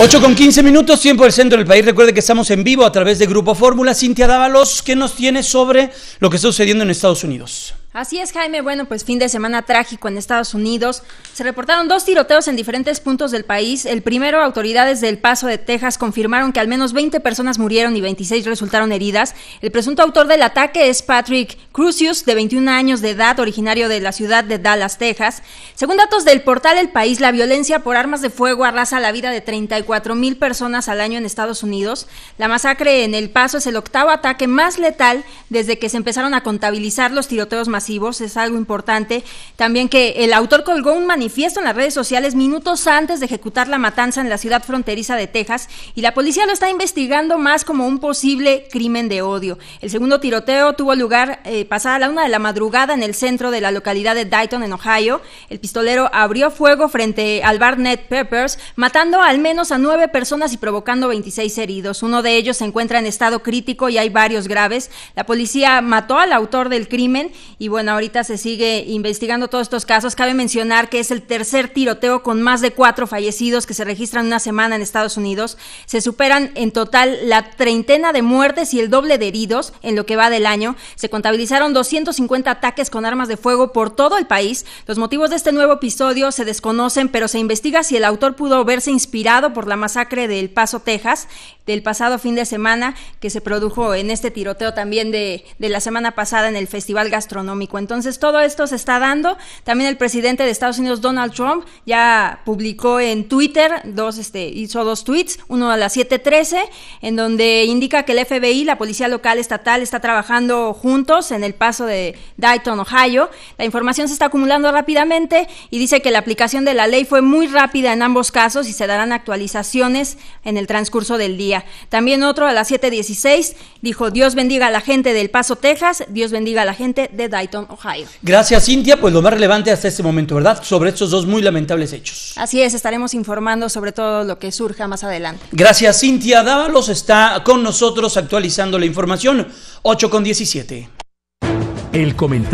8 con 15 minutos, tiempo del centro del país. Recuerde que estamos en vivo a través de Grupo Fórmula. Cintia Dávalos, ¿qué nos tiene sobre lo que está sucediendo en Estados Unidos? Así es, Jaime. Bueno, pues fin de semana trágico en Estados Unidos. Se reportaron dos tiroteos en diferentes puntos del país. El primero, autoridades del Paso de Texas confirmaron que al menos 20 personas murieron y 26 resultaron heridas. El presunto autor del ataque es Patrick Crucius, de 21 años de edad, originario de la ciudad de Dallas, Texas. Según datos del portal El País, la violencia por armas de fuego arrasa la vida de 34 mil personas al año en Estados Unidos. La masacre en El Paso es el octavo ataque más letal desde que se empezaron a contabilizar los tiroteos es algo importante. También que el autor colgó un manifiesto en las redes sociales minutos antes de ejecutar la matanza en la ciudad fronteriza de Texas y la policía lo está investigando más como un posible crimen de odio. El segundo tiroteo tuvo lugar eh, pasada la una de la madrugada en el centro de la localidad de Dayton, en Ohio. El pistolero abrió fuego frente al Barnett Peppers, matando al menos a nueve personas y provocando 26 heridos. Uno de ellos se encuentra en estado crítico y hay varios graves. La policía mató al autor del crimen y bueno, ahorita se sigue investigando todos estos casos. Cabe mencionar que es el tercer tiroteo con más de cuatro fallecidos que se registran una semana en Estados Unidos. Se superan en total la treintena de muertes y el doble de heridos en lo que va del año. Se contabilizaron 250 ataques con armas de fuego por todo el país. Los motivos de este nuevo episodio se desconocen, pero se investiga si el autor pudo verse inspirado por la masacre del El Paso, Texas, del pasado fin de semana que se produjo en este tiroteo también de, de la semana pasada en el Festival Gastronómico entonces, todo esto se está dando. También el presidente de Estados Unidos, Donald Trump, ya publicó en Twitter, dos, este, hizo dos tweets, uno a las 7.13, en donde indica que el FBI, la Policía Local Estatal, está trabajando juntos en el paso de Dayton, Ohio. La información se está acumulando rápidamente y dice que la aplicación de la ley fue muy rápida en ambos casos y se darán actualizaciones en el transcurso del día. También otro a las 7.16 dijo, Dios bendiga a la gente del Paso, Texas, Dios bendiga a la gente de Dayton. Ohio. Gracias, Cintia. Pues lo más relevante hasta este momento, ¿verdad? Sobre estos dos muy lamentables hechos. Así es, estaremos informando sobre todo lo que surja más adelante. Gracias, Cintia. Dávalos está con nosotros actualizando la información. 8 con 17. El comentario.